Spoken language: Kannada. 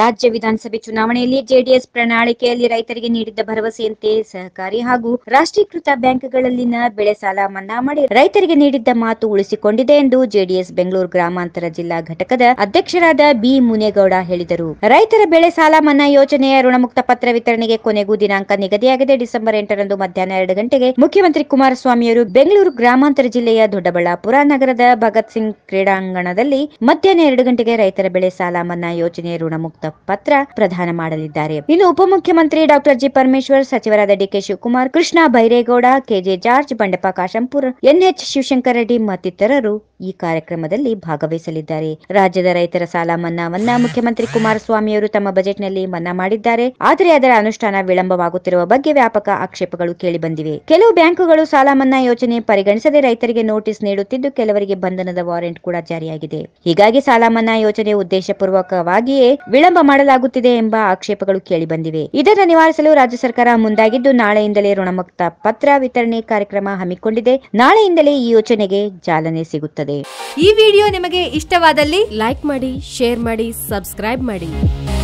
ರಾಜ್ಯ ವಿಧಾನಸಭೆ ಚುನಾವಣೆಯಲ್ಲಿ ಜೆಡಿಎಸ್ ಪ್ರಣಾಳಿಕೆಯಲ್ಲಿ ರೈತರಿಗೆ ನೀಡಿದ್ದ ಭರವಸೆಯಂತೆ ಸಹಕಾರಿ ಹಾಗೂ ರಾಷ್ಟ್ರೀಕೃತ ಬ್ಯಾಂಕ್ಗಳಲ್ಲಿನ ಬೆಳೆ ಸಾಲ ಮನ್ನಾ ಮಾಡಿ ರೈತರಿಗೆ ನೀಡಿದ್ದ ಮಾತು ಉಳಿಸಿಕೊಂಡಿದೆ ಎಂದು ಜೆಡಿಎಸ್ ಬೆಂಗಳೂರು ಗ್ರಾಮಾಂತರ ಜಿಲ್ಲಾ ಘಟಕದ ಅಧ್ಯಕ್ಷರಾದ ಬಿ ಮುನೇಗೌಡ ಹೇಳಿದರು ರೈತರ ಬೆಳೆ ಸಾಲ ಮನ್ನಾ ಯೋಜನೆಯ ಋಣಮುಕ್ತ ಪತ್ರ ವಿತರಣೆಗೆ ಕೊನೆಗೂ ದಿನಾಂಕ ನಿಗದಿಯಾಗಿದೆ ಡಿಸೆಂಬರ್ ಎಂಟರಂದು ಮಧ್ಯಾಹ್ನ ಎರಡು ಗಂಟೆಗೆ ಮುಖ್ಯಮಂತ್ರಿ ಕುಮಾರಸ್ವಾಮಿಯವರು ಬೆಂಗಳೂರು ಗ್ರಾಮಾಂತರ ಜಿಲ್ಲೆಯ ದೊಡ್ಡಬಳ್ಳಾಪುರ ನಗರದ ಭಗತ್ ಸಿಂಗ್ ಕ್ರೀಡಾಂಗಣದಲ್ಲಿ ಮಧ್ಯಾಹ್ನ ಎರಡು ಗಂಟೆಗೆ ರೈತರ ಬೆಳೆ ಸಾಲ ಮನ್ನಾ ಯೋಜನೆ ಋಣಮುಕ್ತ ಪತ್ರ ಪ್ರದಾನ ಮಾಡಲಿದ್ದಾರೆ ಇನ್ನು ಉಪಮುಖ್ಯಮಂತ್ರಿ ಡಾಕ್ಟರ್ ಜಿ ಪರಮೇಶ್ವರ್ ಸಚಿವರಾದ D K Shivakumar Krishna Byregowda K J George Bandeppa Kashempur N H Shivashankara Reddy ಮತ್ತಿತರರು ಈ ಕಾರ್ಯಕ್ರಮದಲ್ಲಿ ಭಾಗವಹಿಸಲಿದ್ದಾರೆ ರಾಜ್ಯದ ರೈತರ ಸಾಲ ಮನ್ನಾವನ್ನ ಮುಖ್ಯಮಂತ್ರಿ ಕುಮಾರಸ್ವಾಮಿಯವರು ತಮ್ಮ ಬಜೆಟ್ನಲ್ಲಿ ಮನ್ನಾ ಮಾಡಿದ್ದಾರೆ ಆದರೆ ಅದರ ಅನುಷ್ಠಾನ ವಿಳಂಬವಾಗುತ್ತಿರುವ ಬಗ್ಗೆ ವ್ಯಾಪಕ ಆಕ್ಷೇಪಗಳು ಕೇಳಿಬಂದಿವೆ ಕೆಲವು ಬ್ಯಾಂಕುಗಳು ಸಾಲ ಮನ್ನಾ ಯೋಜನೆ ಪರಿಗಣಿಸದೆ ರೈತರಿಗೆ ನೋಟಿಸ್ ನೀಡುತ್ತಿದ್ದು ಕೆಲವರಿಗೆ ಬಂಧನದ ವಾರೆಂಟ್ ಕೂಡ ಜಾರಿಯಾಗಿದೆ ಹೀಗಾಗಿ ಸಾಲ ಮನ್ನಾ ಯೋಜನೆ ಉದ್ದೇಶಪೂರ್ವಕವಾಗಿಯೇ ವಿಳಂಬ ವಿಳಂಬ ಮಾಡಲಾಗುತ್ತಿದೆ ಎಂಬ ಆಕ್ಷೇಪಗಳು ಕೇಳಿಬಂದಿವೆ ಇದನ್ನು ನಿವಾರಿಸಲು ರಾಜ್ಯ ಸರ್ಕಾರ ಮುಂದಾಗಿದ್ದು ನಾಳೆಯಿಂದಲೇ ಋಣಮುಕ್ತ ಪತ್ರ ವಿತರಣೆ ಕಾರ್ಯಕ್ರಮ ಹಮ್ಮಿಕೊಂಡಿದೆ ನಾಳೆಯಿಂದಲೇ ಈ ಯೋಜನೆಗೆ ಚಾಲನೆ ಸಿಗುತ್ತದೆ ಈ ವಿಡಿಯೋ ನಿಮಗೆ ಇಷ್ಟವಾದಲ್ಲಿ ಲೈಕ್ ಮಾಡಿ ಶೇರ್ ಮಾಡಿ ಸಬ್ಸ್ಕ್ರೈಬ್ ಮಾಡಿ